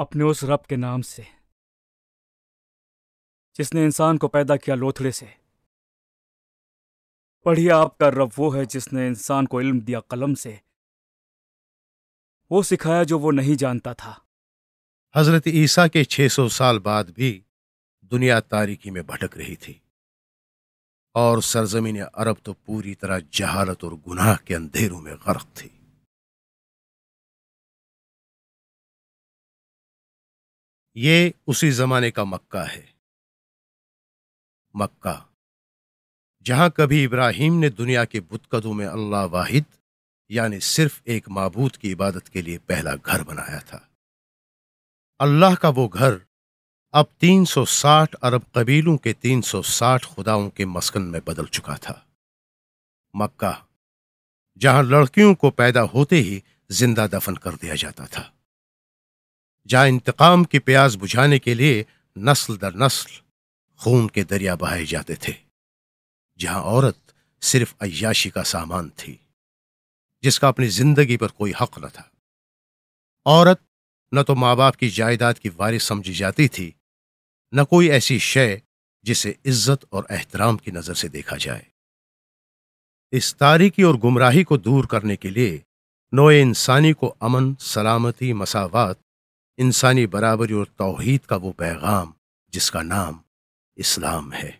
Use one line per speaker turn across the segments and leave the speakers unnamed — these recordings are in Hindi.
अपने उस रब के नाम से जिसने इंसान को पैदा किया लोथड़े से पढ़िए आपका रब वो है जिसने इंसान को इल्म दिया कलम से वो सिखाया जो वो नहीं जानता था हजरत ईसा के 600 साल बाद भी दुनिया तारीखी में भटक रही थी और सरजमीन अरब तो पूरी तरह जहालत और गुनाह के अंधेरों में गर्क थी ये उसी जमाने का मक्का है मक्का जहां कभी इब्राहिम ने दुनिया के बुतकदों में अल्लाह वाहिद यानी सिर्फ एक मबूद की इबादत के लिए पहला घर बनाया था अल्लाह का वो घर अब 360 अरब कबीलों के 360 खुदाओं के मस्कन में बदल चुका था मक्का जहां लड़कियों को पैदा होते ही जिंदा दफन कर दिया जाता था जहां इंतकाम की प्यास बुझाने के लिए नस्ल दर नस्ल खून के दरिया बहाए जाते थे जहां औरत सिर्फ अयाशी का सामान थी जिसका अपनी जिंदगी पर कोई हक न था औरत न तो माँ बाप की जायदाद की वारिस समझी जाती थी न कोई ऐसी शय जिसे इज्जत और एहतराम की नज़र से देखा जाए इस तारीकी और गुमराही को दूर करने के लिए नोए इंसानी को अमन सलामती मसावत इंसानी बराबरी और तोहहीद का वो पैगाम जिसका नाम इस्लाम है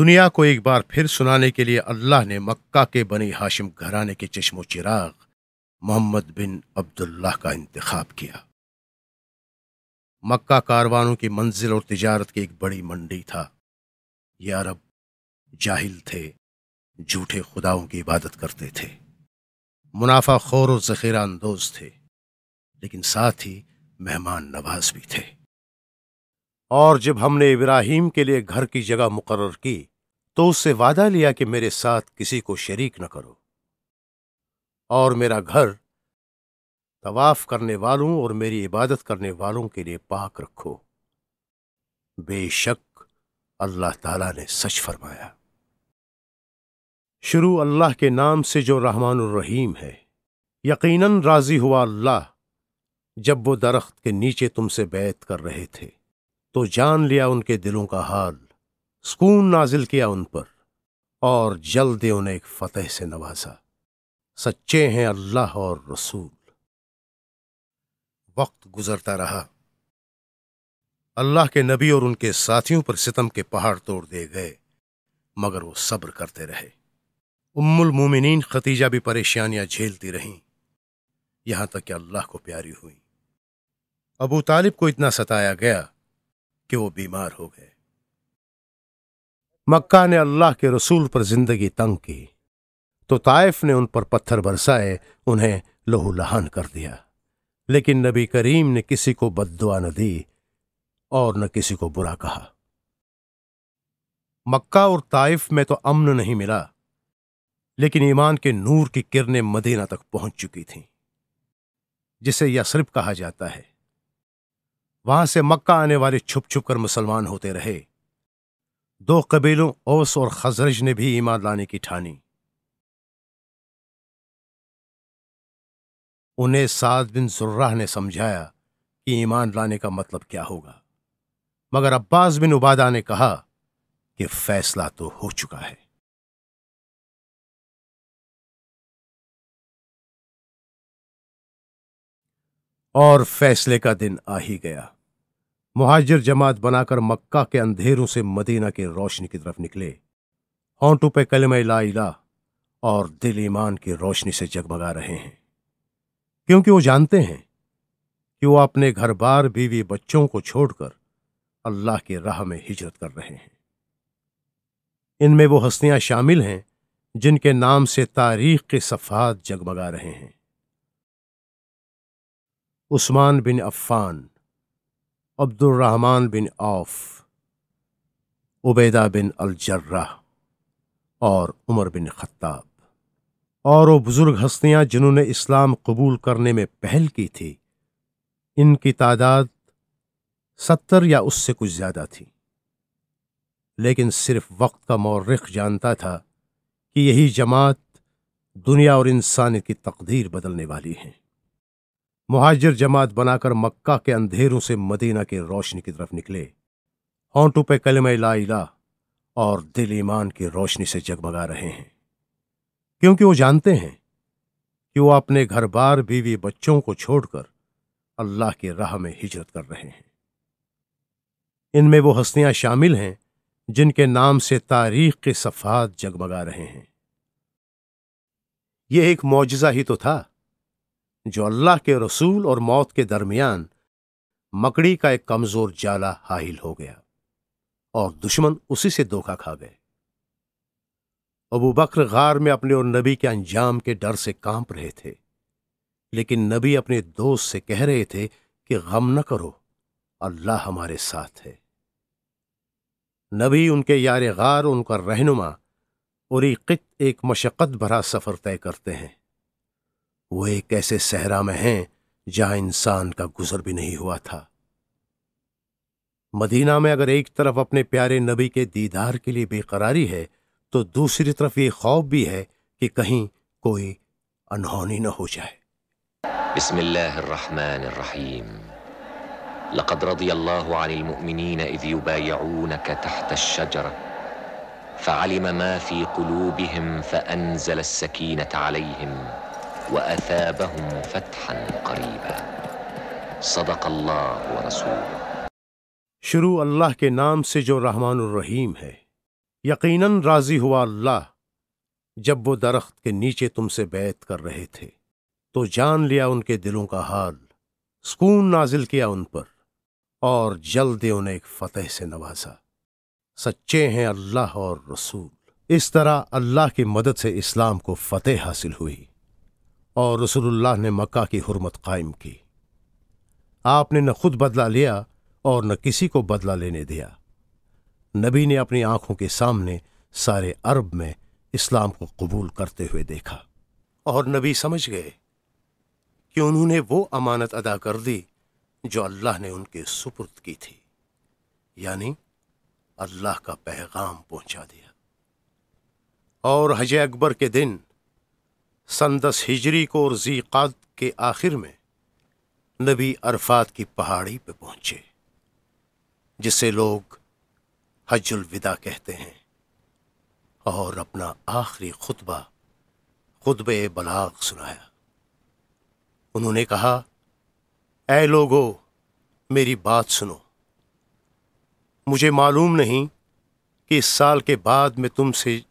दुनिया को एक बार फिर सुनाने के लिए अल्लाह ने मक्का के बने हाशिम घराने के चश्मो चिराग मोहम्मद बिन अब्दुल्ला का इंतखब किया मक्का कारवानों की मंजिल और तिजारत की एक बड़ी मंडी था ये अरब जाहिल थे झूठे खुदाओं की इबादत करते थे मुनाफा खोर और जखीरा अंदोज थे लेकिन साथ ही मेहमान नवाज भी थे और जब हमने इब्राहिम के लिए घर की जगह मुकर्र की तो उससे वादा लिया कि मेरे साथ किसी को शरीक न करो और मेरा घर तवाफ करने वालों और मेरी इबादत करने वालों के लिए पाक रखो बेशक अल्लाह ताला ने सच फरमाया शुरू अल्लाह के नाम से जो रहमान रहीम है यकीनन राजी हुआ अल्लाह जब वो दरख्त के नीचे तुमसे बैत कर रहे थे तो जान लिया उनके दिलों का हाल सुकून नाजिल किया उन पर और जल्द उन्हें एक फतेह से नवाजा सच्चे हैं अल्लाह और रसूल वक्त गुजरता रहा अल्लाह के नबी और उनके साथियों पर सितम के पहाड़ तोड़ दिए गए मगर वो सब्र करते रहे उम्मुल मोमिनीन खतीजा भी परेशानियां झेलती रहीं यहां तक कि अल्लाह को प्यारी हुई अबू तालिब को इतना सताया गया कि वो बीमार हो गए मक्का ने अल्लाह के रसूल पर जिंदगी तंग की तो ताइफ ने उन पर पत्थर बरसाए उन्हें लहूलहान कर दिया लेकिन नबी करीम ने किसी को बददुआ न दी और न किसी को बुरा कहा मक्का और ताइफ में तो अम्न नहीं मिला लेकिन ईमान के नूर की किरणें मदीना तक पहुंच चुकी थीं जिसे यसरिप कहा जाता है वहां से मक्का आने वाले छुप छुप कर मुसलमान होते रहे दो कबीलों ओस और खजरज ने भी ईमान लाने की ठानी उन्हें साद बिन जुर्राह ने समझाया कि ईमान लाने का मतलब क्या होगा मगर अब्बास बिन उबादा ने कहा कि फैसला तो हो चुका है और फैसले का दिन आ ही गया मुहाजिर जमात बनाकर मक्का के अंधेरों से मदीना की रोशनी की तरफ निकले होंटों पे कलम लाइला और दिल ईमान की रोशनी से जगमगा रहे हैं क्योंकि वो जानते हैं कि वो अपने घर बार बीवी बच्चों को छोड़कर अल्लाह की राह में हिजरत कर रहे हैं इनमें वो हस्तियां शामिल हैं जिनके नाम से तारीख के सफात जगमगा रहे हैं Usman bin Affan Rahman bin Auf Ubaida bin Aljarrah और उमर बिन ख़त्ताब और वो बुज़ुर्ग हस्तियाँ जिन्होंने इस्लाम कबूल करने में पहल की थी इनकी तादाद सत्तर या उससे कुछ ज़्यादा थी लेकिन सिर्फ वक्त का मौरख जानता था कि यही जमात दुनिया और इंसान की तकदीर बदलने वाली है मुहाजिर जमात बनाकर मक्का के अंधेरों से मदीना की रोशनी की तरफ निकले होंटू पे कलम लाइला और दिल ईमान की रोशनी से जगमगा रहे हैं क्योंकि वो जानते हैं कि वो अपने घर बार बीवी बच्चों को छोड़कर अल्लाह की राह में हिजरत कर रहे हैं इनमें वो हस्तियां शामिल हैं जिनके नाम से तारीख के सफ़ात जगमगा रहे हैं यह एक मुआजा ही तो था जो अल्लाह के रसूल और मौत के दरमियान मकड़ी का एक कमजोर जाला हाइल हो गया और दुश्मन उसी से धोखा खा गए अबू बकर गार में अपने और नबी के अंजाम के डर से कांप रहे थे लेकिन नबी अपने दोस्त से कह रहे थे कि गम न करो अल्लाह हमारे साथ है नबी उनके यार गार उनका रहनुमा और एक मशक्क़त भरा सफ़र तय करते हैं वो एक ऐसे सहरा में हैं जहां इंसान का गुजर भी नहीं हुआ था मदीना में अगर एक तरफ अपने प्यारे नबी के दीदार के लिए बेकरारी है तो दूसरी तरफ ये खौफ भी है कि कहीं कोई अनहोनी न हो जाए बिस्मिल्लाहिर्रहमानिर्रहीम لقد رضي الله عن المؤمنين إذ يبايعونك تحت الشجرة فعلم ما في قلوبهم فأنزل السكينة عليهم واثابهم فتحا قريبا صدق الله ورسوله शुरू अल्लाह के नाम से जो रहमान रहीम है यकीनन राजी हुआ अल्लाह जब वो दरख्त के नीचे तुमसे बैत कर रहे थे तो जान लिया उनके दिलों का हाल सुकून नाजिल किया उन पर और जल्दी उन्हें एक फतेह से नवाजा सच्चे हैं अल्लाह और रसूल इस तरह अल्लाह की मदद से इस्लाम को फतेह हासिल हुई और रसूलुल्लाह ने मक्का की हुरमत कायम की आपने न खुद बदला लिया और न किसी को बदला लेने दिया नबी ने अपनी आंखों के सामने सारे अरब में इस्लाम को कबूल करते हुए देखा और नबी समझ गए कि उन्होंने वो अमानत अदा कर दी जो अल्लाह ने उनके सुपुर्द की थी यानी अल्लाह का पैगाम पहुंचा दिया और हज अकबर के दिन सन दस हिजरी को और जीक़ाद के आखिर में नबी अरफात की पहाड़ी पर पहुंचे जिसे लोग हजुल विदा कहते हैं और अपना आखिरी खुतबा खुतब बलाग सुनाया उन्होंने कहा ए लोगो मेरी बात सुनो मुझे मालूम नहीं कि इस साल के बाद मैं तुमसे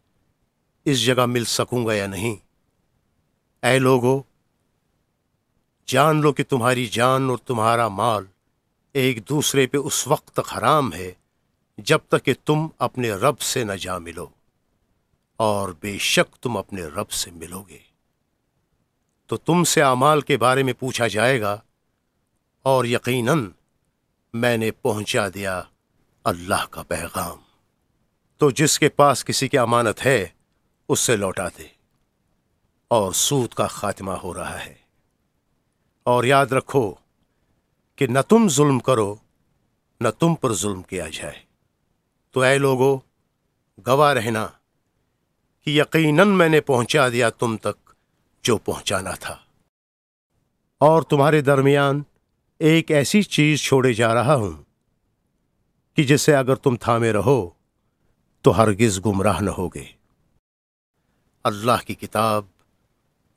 इस जगह मिल सकूंगा या नहीं ऐ लोगो जान लो कि तुम्हारी जान और तुम्हारा माल एक दूसरे पे उस वक्त तक हराम है जब तक कि तुम अपने रब से न जा मिलो और बेशक तुम अपने रब से मिलोगे तो तुमसे अमाल के बारे में पूछा जाएगा और यकीनन मैंने पहुंचा दिया अल्लाह का पैगाम तो जिसके पास किसी की अमानत है उससे लौटा दे और सूद का खात्मा हो रहा है और याद रखो कि न तुम जुल्म करो न तुम पर जुल्म किया जाए तो ऐ लोगो गवाह रहना कि यकीनन मैंने पहुंचा दिया तुम तक जो पहुंचाना था और तुम्हारे दरमियान एक ऐसी चीज छोड़े जा रहा हूं कि जिसे अगर तुम थामे रहो तो हरगिज गुमराह न होगे अल्लाह की किताब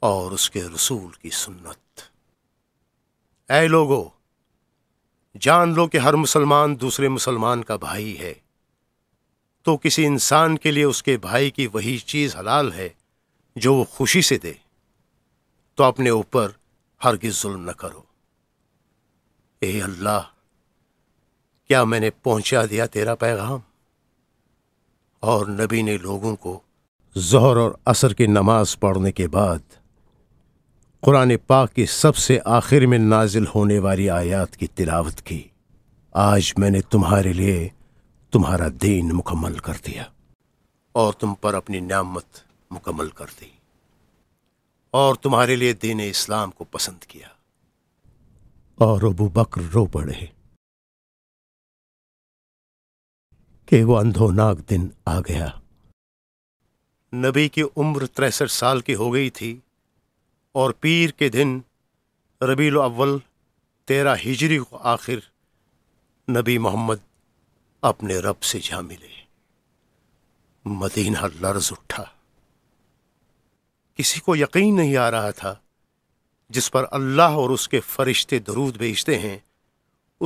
और उसके रसूल की सुन्नत ऐ लोगो जान लो कि हर मुसलमान दूसरे मुसलमान का भाई है तो किसी इंसान के लिए उसके भाई की वही चीज़ हलाल है जो वो खुशी से दे तो अपने ऊपर हरगिज जुल्म न करो ए अल्लाह क्या मैंने पहुंचा दिया तेरा पैगाम और नबी ने लोगों को जहर और असर की नमाज पढ़ने के बाद कुरान पाक की सबसे आखिर में नाजिल होने वाली आयात की तिलावत की आज मैंने तुम्हारे लिए तुम्हारा दीन मुकम्मल कर दिया और तुम पर अपनी नियामत मुकम्मल कर दी और तुम्हारे लिए दीन इस्लाम को पसंद किया और अबू बकर रो पड़े कि वो अंधोनाक दिन आ गया नबी की उम्र तिरसठ साल की हो गई थी और पीर के दिन रबील अव्वल तेरा हिजरी को आखिर नबी मोहम्मद अपने रब से जा मिले मदीना लर्ज उठा किसी को यकीन नहीं आ रहा था जिस पर अल्लाह और उसके फरिश्ते दरूद भेजते हैं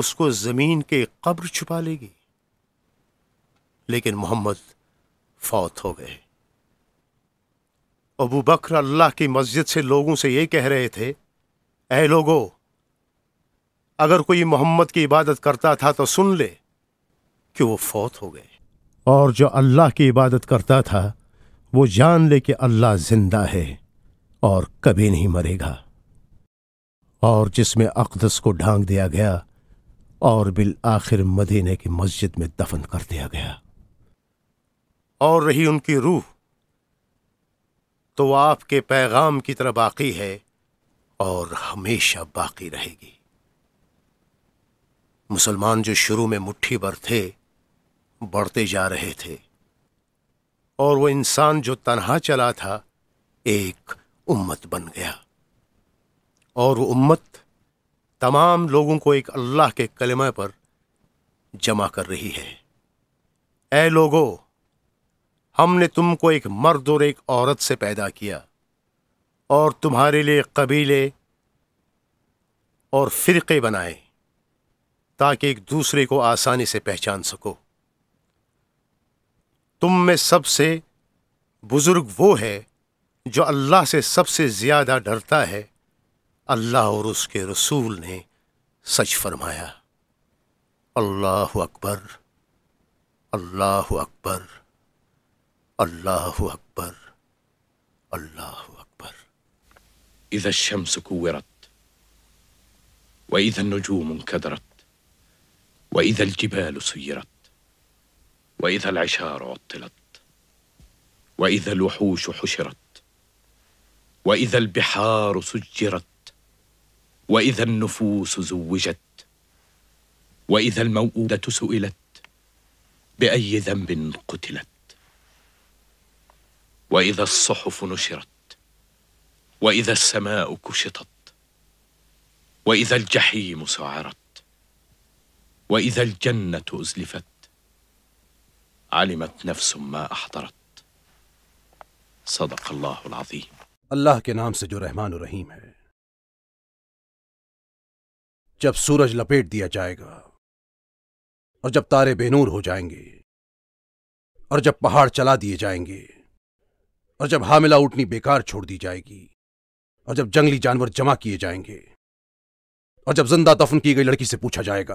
उसको ज़मीन के कब्र छुपा लेगी लेकिन मोहम्मद फौत हो गए अबू बकर अल्लाह की मस्जिद से लोगों से ये कह रहे थे ए लोगो अगर कोई मोहम्मद की इबादत करता था तो सुन ले कि वो फौत हो गए और जो अल्लाह की इबादत करता था वो जान ले कि अल्लाह जिंदा है और कभी नहीं मरेगा और जिसमें अकदस को ढांक दिया गया और बिल आखिर मदीने की मस्जिद में दफन कर दिया गया और रही उनकी रूह तो आपके पैगाम की तरह बाकी है और हमेशा बाकी रहेगी मुसलमान जो शुरू में मुट्ठी भर थे बढ़ते जा रहे थे और वो इंसान जो तनहा चला था एक उम्मत बन गया और वो उम्मत तमाम लोगों को एक अल्लाह के कलमा पर जमा कर रही है ए लोगों हमने तुमको एक मर्द और एक औरत से पैदा किया और तुम्हारे लिए कबीले और फिरके बनाए ताकि एक दूसरे को आसानी से पहचान सको तुम में सबसे बुज़ुर्ग वो है जो अल्लाह से सबसे ज़्यादा डरता है अल्लाह और उसके रसूल ने सच फरमाया अल्लाह अकबर अल्लाह अकबर الله أكبر الله أكبر إذا الشمس كورت وإذا النجوم انكدرت وإذا الجبال سيرت وإذا العشار عطلت وإذا الوحوش حشرت وإذا البحار سجرت وإذا النفوس زوجت وإذا الموءودة سئلت بأي ذنب قتلت واذا الصحف نشرت واذا السماء كشطت واذا الجحيم سعرت واذا الجنه ازلفت علمت نفس ما
احضرت صدق الله العظيم الله کے نام سے جو رحمان و رحیم ہے جب سورج لپیٹ دیا جائے گا اور جب تارے بے نور ہو جائیں گے اور جب پہاڑ چلا دیے جائیں گے और जब हामिला उठनी बेकार छोड़ दी जाएगी और जब जंगली जानवर जमा किए जाएंगे और जब जिंदा दफन की गई लड़की से पूछा जाएगा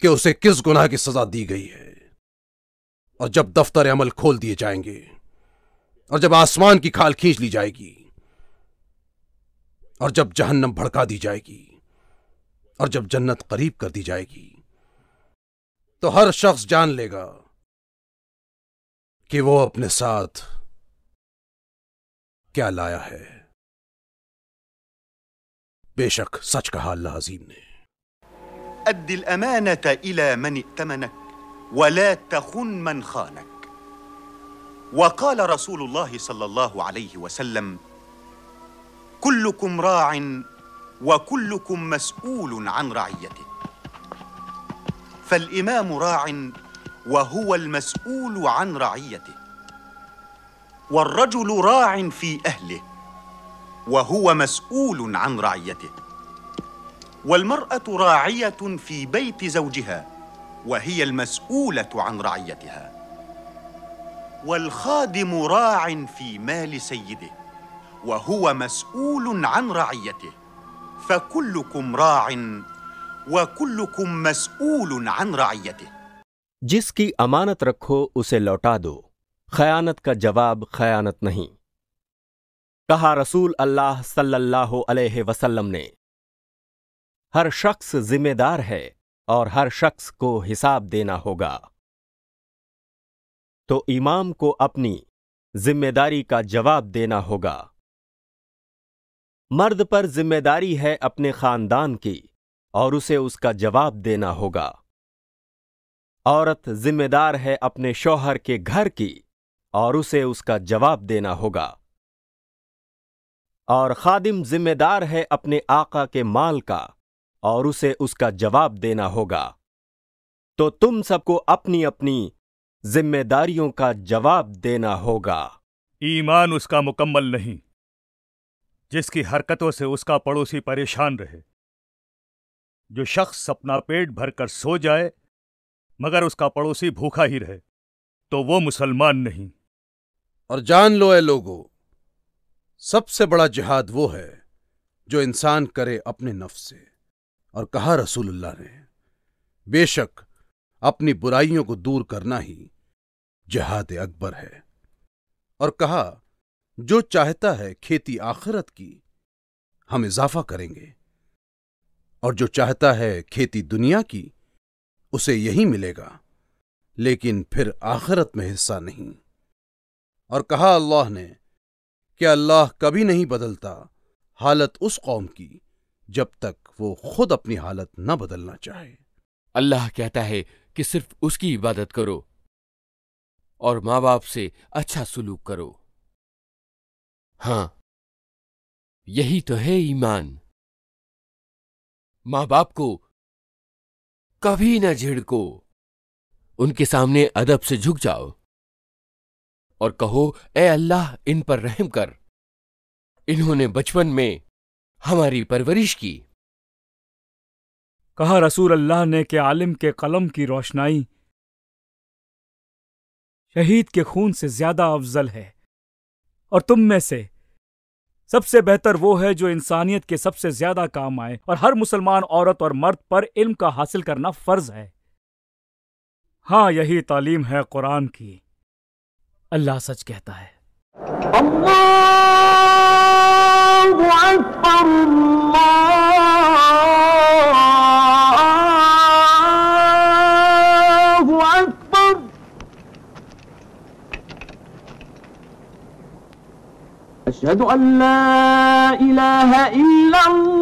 कि उसे किस गुनाह की सजा दी गई है और जब दफ्तर अमल खोल दिए जाएंगे और जब आसमान की खाल खींच ली जाएगी और जब जहन्नम भड़का दी जाएगी और जब जन्नत करीब कर दी जाएगी तो हर शख्स जान लेगा कि वो अपने साथ क्या लाया है बेशक सच कहा अल्लाह अजीम ने
أد الأمانة إلى من ائتمنك ولا تخن من خانك وقال رسول الله صلى الله عليه وسلم كلكم راع وكلكم مسؤول عن رعيته فالإمام راع وهو المسؤول عن رعيته والرجل راع في اهله وهو مسؤول عن رعيته والمراه راعيه في بيت زوجها وهي المسؤوله عن رعيتها والخادم راع في مال سيده وهو مسؤول عن رعيته فكلكم راع وكلكم مسؤول عن رعيته کی امانت رکھو اسے لوٹا دو खयानत का जवाब खयानत नहीं कहा रसूल अल्लाह सल्लल्लाहु अलैहि वसल्लम ने हर शख्स जिम्मेदार है और हर शख्स को हिसाब देना होगा तो इमाम को अपनी जिम्मेदारी का जवाब देना होगा मर्द पर जिम्मेदारी है अपने खानदान की और उसे उसका जवाब देना होगा औरत जिम्मेदार है अपने शौहर के घर की और उसे उसका जवाब देना होगा और खादिम जिम्मेदार है अपने आका के माल का और उसे उसका जवाब
देना होगा तो तुम सबको अपनी अपनी जिम्मेदारियों का जवाब देना होगा ईमान उसका मुकम्मल नहीं जिसकी हरकतों से उसका पड़ोसी परेशान रहे जो शख्स अपना पेट भरकर सो जाए मगर उसका पड़ोसी भूखा ही रहे तो वो मुसलमान नहीं और जान लो ए लोगो सबसे बड़ा जिहाद वो है जो इंसान करे अपने नफ से और कहा रसूलुल्लाह ने बेशक अपनी बुराइयों को दूर करना ही जहाद अकबर है और कहा जो चाहता है खेती आखिरत की हम इजाफा करेंगे और जो चाहता है खेती दुनिया की उसे यही मिलेगा लेकिन फिर आखिरत में हिस्सा नहीं और कहा अल्लाह ने कि अल्लाह कभी नहीं बदलता हालत उस कौम की जब तक वो खुद अपनी हालत न बदलना चाहे अल्लाह कहता है कि सिर्फ उसकी इबादत करो
और मां बाप से अच्छा सुलूक करो हां यही तो है ईमान मां बाप को कभी ना झिड़को उनके सामने अदब से झुक जाओ और कहो ए अल्लाह इन पर रहम कर इन्होंने बचपन में हमारी परवरिश की कहा रसूल अल्लाह ने के आलिम के कलम की रोशनाई शहीद के खून से ज्यादा अफजल है और तुम में से सबसे बेहतर वो है जो इंसानियत के सबसे ज्यादा काम आए और हर मुसलमान औरत और मर्द पर इल्म का हासिल करना फर्ज है हाँ यही तालीम है कुरान की अल्लाह सच कहता है अल्लाह
अल्लाह अल्लाह अल्लाह